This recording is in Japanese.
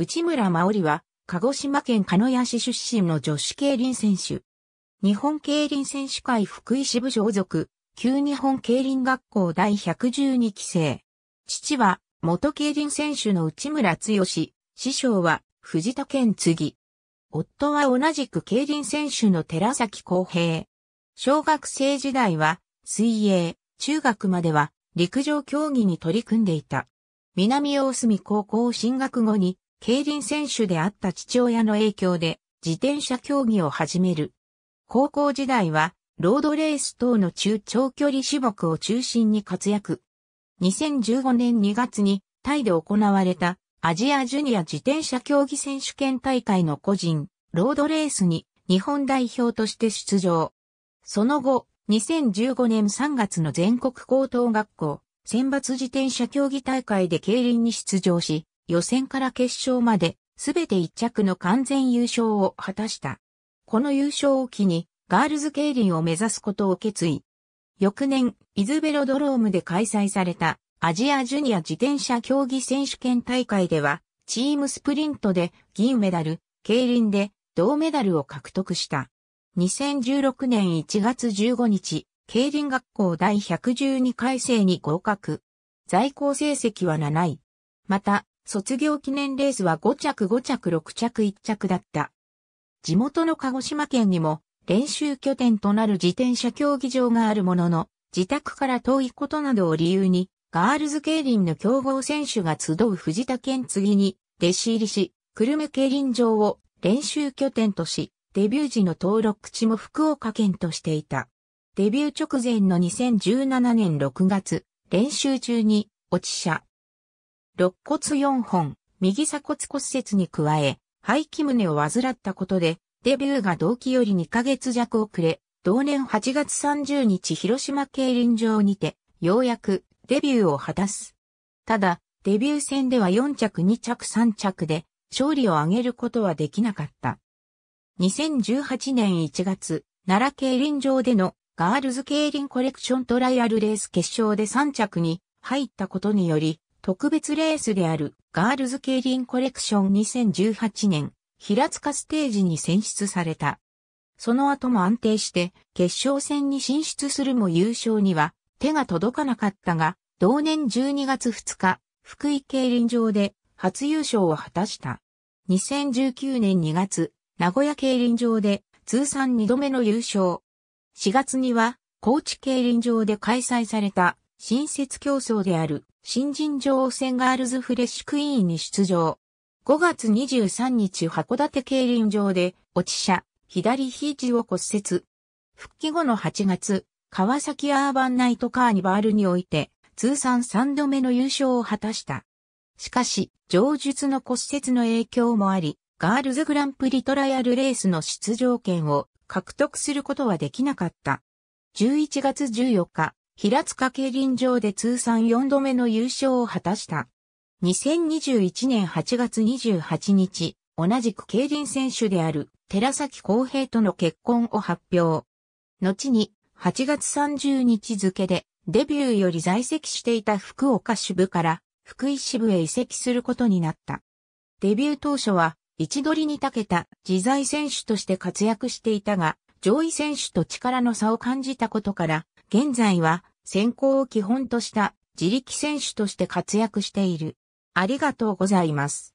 内村真織は、鹿児島県鹿屋市出身の女子競輪選手。日本競輪選手会福井支部所属、旧日本競輪学校第112期生。父は、元競輪選手の内村剛、師匠は、藤田健次。夫は同じく競輪選手の寺崎康平。小学生時代は、水泳、中学までは、陸上競技に取り組んでいた。南大隅高校進学後に、競輪選手であった父親の影響で自転車競技を始める。高校時代はロードレース等の中長距離種目を中心に活躍。2015年2月にタイで行われたアジアジュニア自転車競技選手権大会の個人、ロードレースに日本代表として出場。その後、2015年3月の全国高等学校選抜自転車競技大会で競輪に出場し、予選から決勝まで、すべて一着の完全優勝を果たした。この優勝を機に、ガールズ競輪を目指すことを決意。翌年、イズベロドロームで開催されたアジアジュニア自転車競技選手権大会では、チームスプリントで銀メダル、競輪で銅メダルを獲得した。2016年1月15日、競輪学校第112回生に合格。在校成績は7位。また、卒業記念レースは5着5着6着1着だった。地元の鹿児島県にも練習拠点となる自転車競技場があるものの、自宅から遠いことなどを理由に、ガールズ競輪の競合選手が集う藤田県次に弟子入りし、久留米競輪場を練習拠点とし、デビュー時の登録地も福岡県としていた。デビュー直前の2017年6月、練習中に落ち車、肋骨4本、右鎖骨骨折に加え、肺気胸を患ったことで、デビューが同期より2ヶ月弱遅れ、同年8月30日広島競輪場にて、ようやくデビューを果たす。ただ、デビュー戦では4着2着3着で、勝利を挙げることはできなかった。2018年1月、奈良競輪場でのガールズ競輪コレクショントライアルレース決勝で3着に入ったことにより、特別レースであるガールズ競輪コレクション2018年平塚ステージに選出された。その後も安定して決勝戦に進出するも優勝には手が届かなかったが、同年12月2日、福井競輪場で初優勝を果たした。2019年2月、名古屋競輪場で通算2度目の優勝。4月には高知競輪場で開催された新設競争である新人女王戦ガールズフレッシュクイーンに出場。5月23日函館競輪場で落ち車、左肘を骨折。復帰後の8月、川崎アーバンナイトカーニバールにおいて通算3度目の優勝を果たした。しかし、上述の骨折の影響もあり、ガールズグランプリトライアルレースの出場権を獲得することはできなかった。11月14日、平塚競輪場で通算4度目の優勝を果たした。2021年8月28日、同じく競輪選手である寺崎康平との結婚を発表。後に8月30日付でデビューより在籍していた福岡支部から福井支部へ移籍することになった。デビュー当初は一取りに長けた自在選手として活躍していたが、上位選手と力の差を感じたことから、現在は先行を基本とした自力選手として活躍している。ありがとうございます。